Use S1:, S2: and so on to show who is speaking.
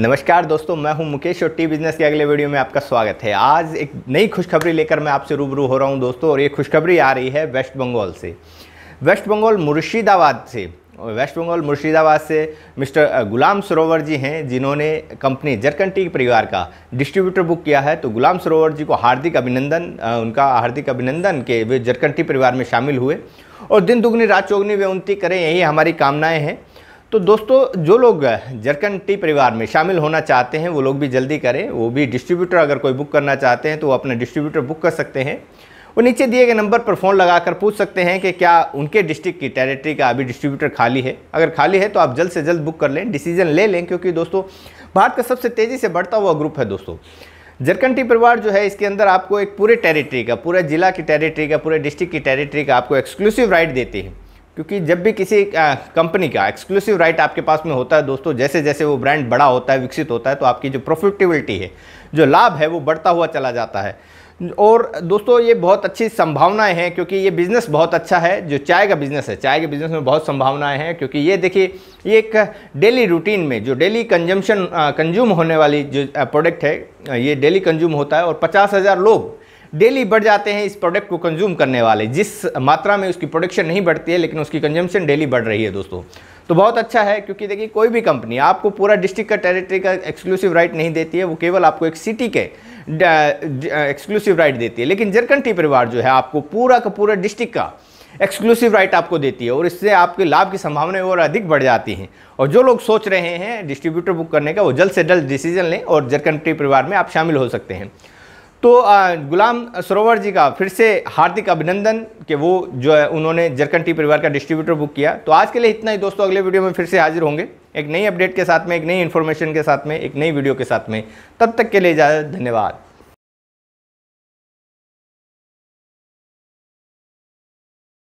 S1: नमस्कार दोस्तों मैं हूं मुकेश और टी बिजनेस के अगले वीडियो में आपका स्वागत है आज एक नई खुशखबरी लेकर मैं आपसे रूबरू हो रहा हूं दोस्तों और ये खुशखबरी आ रही है वेस्ट बंगाल से वेस्ट बंगाल मुर्शिदाबाद से वेस्ट बंगाल मुर्शिदाबाद से मिस्टर गुलाम सरोवर जी हैं जिन्होंने कंपनी जरकंटी परिवार का डिस्ट्रीब्यूटर बुक किया है तो गुलाम सरोवर जी को हार्दिक अभिनंदन उनका हार्दिक अभिनंदन के वे जरकंटी परिवार में शामिल हुए और दिन दुगनी रात चौगनी वे उन्नति करें यही हमारी कामनाएँ हैं तो दोस्तों जो लोग जरकन टी परिवार में शामिल होना चाहते हैं वो लोग भी जल्दी करें वो भी डिस्ट्रीब्यूटर अगर कोई बुक करना चाहते हैं तो वो अपना डिस्ट्रीब्यूटर बुक कर सकते हैं और नीचे दिए गए नंबर पर फ़ोन लगाकर पूछ सकते हैं कि क्या उनके डिस्ट्रिक्ट की टेरिटरी का अभी डिस्ट्रीब्यूटर खाली है अगर खाली है तो आप जल्द से जल्द बुक कर लें डिसीजन ले लें क्योंकि दोस्तों भारत का सबसे तेज़ी से बढ़ता हुआ ग्रुप है दोस्तों जरकंटी टी परिवार जो है इसके अंदर आपको एक पूरे टेरिटरी का पूरे जिला की टेरिटरी का पूरे डिस्ट्रिक्ट की टेरिटरी का आपको एक्सक्लूसिव राइट देती है क्योंकि जब भी किसी कंपनी का एक्सक्लूसिव राइट आपके पास में होता है दोस्तों जैसे जैसे वो ब्रांड बड़ा होता है विकसित होता है तो आपकी जो प्रोफिटेबिलिटी है जो लाभ है वो बढ़ता हुआ चला जाता है और दोस्तों ये बहुत अच्छी संभावनाएं हैं क्योंकि ये बिज़नेस बहुत अच्छा है जो चाय का बिज़नेस है चाय के बिज़नेस में बहुत संभावनाएं हैं क्योंकि ये देखिए ये एक डेली रूटीन में जो डेली कंजम्पशन कंज्यूम होने वाली जो प्रोडक्ट है ये डेली कंज्यूम होता है और पचास हज़ार लोग डेली बढ़ जाते हैं इस प्रोडक्ट को कंज्यूम करने वाले जिस मात्रा में उसकी प्रोडक्शन नहीं बढ़ती है लेकिन उसकी कंजम्पशन डेली बढ़ रही है दोस्तों तो बहुत अच्छा है क्योंकि देखिए कोई भी कंपनी आपको पूरा डिस्ट्रिक्ट का टेरिटरी का एक्सक्लूसिव राइट नहीं देती है वो केवल आपको एक सिटी के एक्सक्लूसिव राइट देती है लेकिन जरकंटी परिवार जो है आपको पूरा का पूरा डिस्ट्रिक्ट का एक्सक्लूसिव राइट आपको देती है और इससे आपके लाभ की संभावनाएं और अधिक बढ़ जाती हैं और जो लोग सोच रहे हैं डिस्ट्रीब्यूटर बुक करने का वो जल्द से जल्द डिसीजन लें और जरकंटी परिवार में आप शामिल हो सकते हैं तो गुलाम सरोवर जी का फिर से हार्दिक अभिनंदन कि वो जो है उन्होंने जरकंटी परिवार का डिस्ट्रीब्यूटर बुक किया तो आज के लिए इतना ही दोस्तों अगले वीडियो में फिर से हाजिर होंगे एक नई अपडेट के साथ में एक नई इन्फॉर्मेशन के साथ में एक नई वीडियो के साथ में तब तक के लिए इजाज़त धन्यवाद